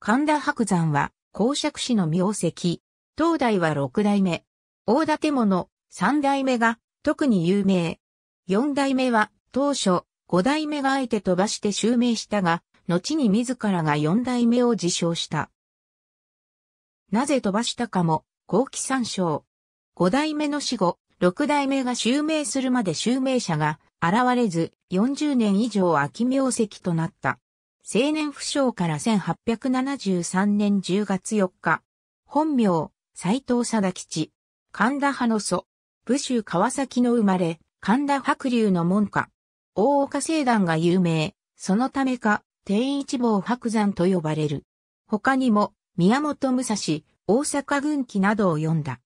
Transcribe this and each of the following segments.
神田伯山は、公爵氏の名跡。東大は六代目。大建物、三代目が、特に有名。四代目は、当初、五代目があえて飛ばして襲名したが、後に自らが四代目を自称した。なぜ飛ばしたかも、後期参照。五代目の死後、六代目が襲名するまで襲名者が現れず、40年以上秋名跡となった。青年不詳から1873年10月4日、本名、斎藤貞吉、神田派の祖、武州川崎の生まれ、神田白龍の門下、大岡聖団が有名、そのためか、天一坊白山と呼ばれる。他にも、宮本武蔵、大阪軍記などを読んだ。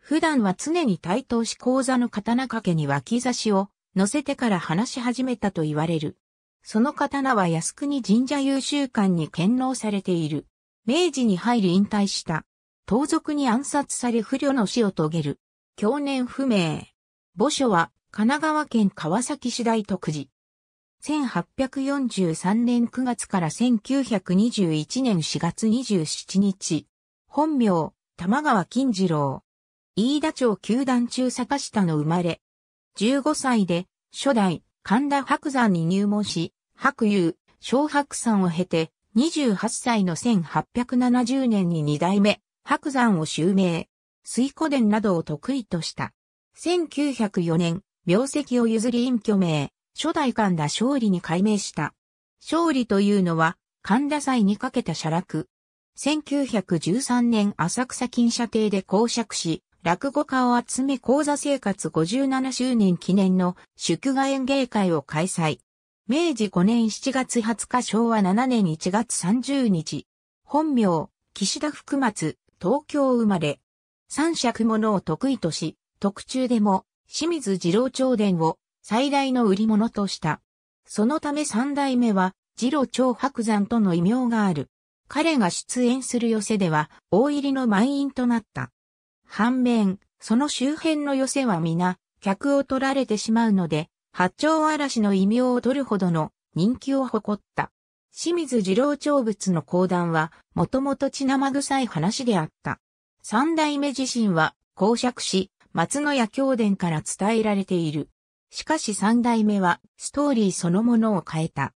普段は常に対等し講座の刀掛けに脇差しを乗せてから話し始めたと言われる。その刀は靖国神社優秀館に献納されている。明治に入り引退した。盗賊に暗殺され不慮の死を遂げる。去年不明。墓所は神奈川県川崎市大徳寺。1843年9月から1921年4月27日。本名、玉川金次郎。飯田町九段中坂下の生まれ。15歳で、初代神田白山に入門し、白雄、小白山を経て、28歳の1870年に二代目、白山を襲名、水古伝などを得意とした。1904年、名跡を譲り隠居名、初代神田勝利に改名した。勝利というのは、神田祭にかけた写楽。1913年浅草金社邸で公爵し、落語家を集め講座生活57周年記念の祝賀演芸会を開催。明治5年7月20日昭和7年1月30日。本名、岸田福松、東京生まれ。三尺物を得意とし、特注でも、清水二郎長伝を最大の売り物とした。そのため三代目は、二郎長白山との異名がある。彼が出演する寄せでは、大入りの満員となった。反面、その周辺の寄せは皆、客を取られてしまうので、八丁嵐の異名を取るほどの人気を誇った。清水二郎長物の講談は、もともと血生臭い話であった。三代目自身は、公爵し、松野屋教伝から伝えられている。しかし三代目は、ストーリーそのものを変えた。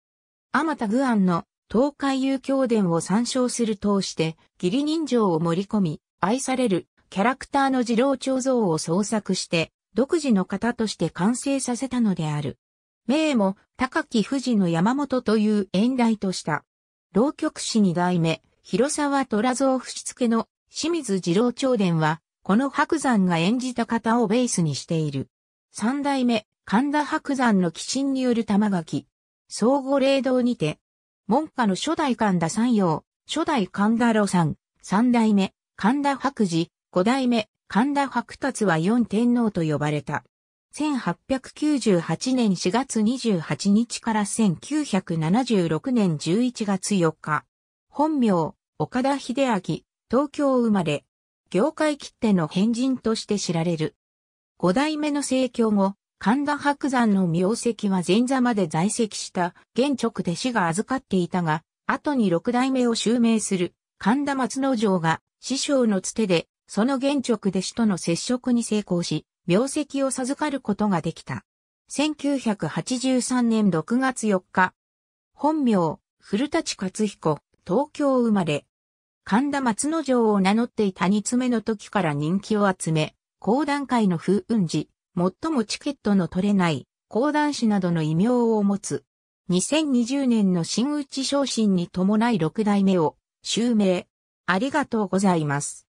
あまた具案の、東海遊教伝を参照する通して、義理人情を盛り込み、愛される、キャラクターの二郎長像を創作して、独自の型として完成させたのである。名も高木富士の山本という演題とした。浪曲師二代目、広沢虎蔵節付の清水二郎長伝は、この白山が演じた方をベースにしている。三代目、神田白山の寄進による玉垣。総合霊堂にて、門下の初代神田三陽、初代神田路さん、三代目、神田白寺、五代目、神田白達は四天皇と呼ばれた。1898年4月28日から1976年11月4日。本名、岡田秀明、東京生まれ。業界切手の変人として知られる。五代目の盛況後、神田白山の名跡は前座まで在籍した現直弟子が預かっていたが、後に六代目を襲名する神田松之丞が師匠のつてでその現直弟子との接触に成功し、病跡を授かることができた。1983年6月4日、本名、古立勝彦、東京生まれ。神田松之丞を名乗っていた二つ目の時から人気を集め、講談会の風雲児、最もチケットの取れない、講談師などの異名を持つ。2020年の新内昇進に伴い六代目を、襲名。ありがとうございます。